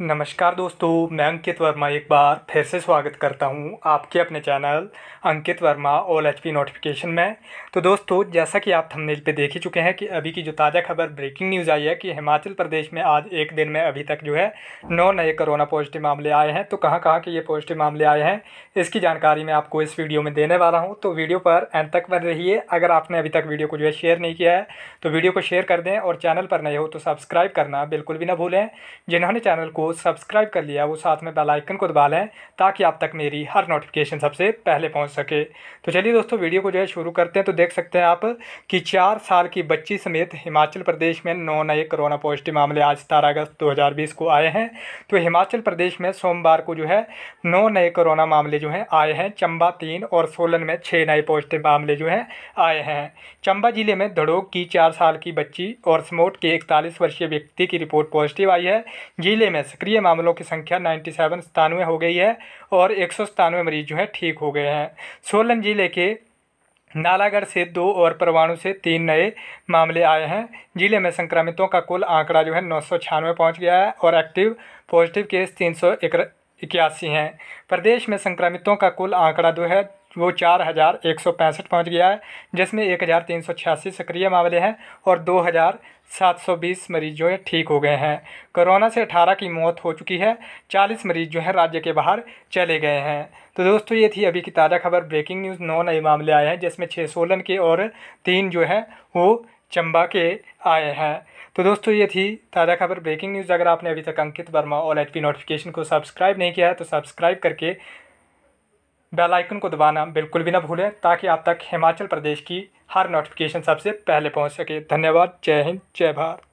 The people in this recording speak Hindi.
नमस्कार दोस्तों मैं अंकित वर्मा एक बार फिर से स्वागत करता हूं आपके अपने चैनल अंकित वर्मा ऑल एच पी नोटिफिकेशन में तो दोस्तों जैसा कि आप थंबनेल पे देख ही चुके हैं कि अभी की जो ताज़ा खबर ब्रेकिंग न्यूज़ आई है कि हिमाचल प्रदेश में आज एक दिन में अभी तक जो है नौ नए कोरोना पॉजिटिव मामले आए हैं तो कहाँ कहाँ के ये पॉजिटिव मामले आए हैं इसकी जानकारी मैं आपको इस वीडियो में देने वाला हूँ तो वीडियो पर एंड तक बन है अगर आपने अभी तक वीडियो को जो है शेयर नहीं किया है तो वीडियो को शेयर कर दें और चैनल पर नए हो तो सब्सक्राइब करना बिल्कुल भी ना भूलें जिन्होंने चैनल को सब्सक्राइब कर लिया वो साथ में बेल आइकन को दबा लें ताकि आप तक मेरी हर नोटिफिकेशन सबसे पहले पहुंच सके तो चलिए दोस्तों वीडियो को जो है शुरू करते हैं तो देख सकते हैं आप कि चार साल की बच्ची समेत हिमाचल प्रदेश में नौ नए कोरोना पॉजिटिव मामले आज सतारह अगस्त दो को आए हैं तो हिमाचल प्रदेश में सोमवार को जो है नौ नए कोरोना मामले जो हैं आए हैं चंबा तीन और सोलन में छः नए पॉजिटिव मामले जो हैं आए हैं चंबा जिले में धड़ोक की चार साल की बच्ची और स्मोट के इकतालीस वर्षीय व्यक्ति की रिपोर्ट पॉजिटिव आई है जिले में सक्रिय मामलों की संख्या नाइन्टी सेवन सतानवे हो गई है और एक सौ सतानवे मरीज जो हैं ठीक हो गए हैं सोलन जिले के नालागढ़ से दो और परवाणु से तीन नए मामले आए हैं जिले में संक्रमितों का कुल आंकड़ा जो है नौ सौ छियानवे पहुँच गया है और एक्टिव पॉजिटिव केस तीन सौ इक्यासी हैं प्रदेश में संक्रमितों का कुल आंकड़ा जो है वो चार हज़ार एक सौ पैंसठ पहुँच गया है जिसमें एक हज़ार तीन सौ छियासी सक्रिय मामले हैं और दो हज़ार सात सौ बीस मरीज जो है ठीक हो गए हैं कोरोना से अठारह की मौत हो चुकी है चालीस मरीज जो है राज्य के बाहर चले गए हैं तो दोस्तों ये थी अभी की ताज़ा खबर ब्रेकिंग न्यूज़ नौ नए मामले आए हैं जिसमें छः सोलन के और तीन जो है वो चंबा के आए हैं तो दोस्तों ये थी ताज़ा खबर ब्रेकिंग न्यूज़ अगर आपने अभी तक अंकित वर्मा और एच नोटिफिकेशन को सब्सक्राइब नहीं किया है तो सब्सक्राइब करके बेल आइकन को दबाना बिल्कुल भी ना भूलें ताकि आप तक हिमाचल प्रदेश की हर नोटिफिकेशन सबसे पहले पहुंच सके धन्यवाद जय हिंद जय भारत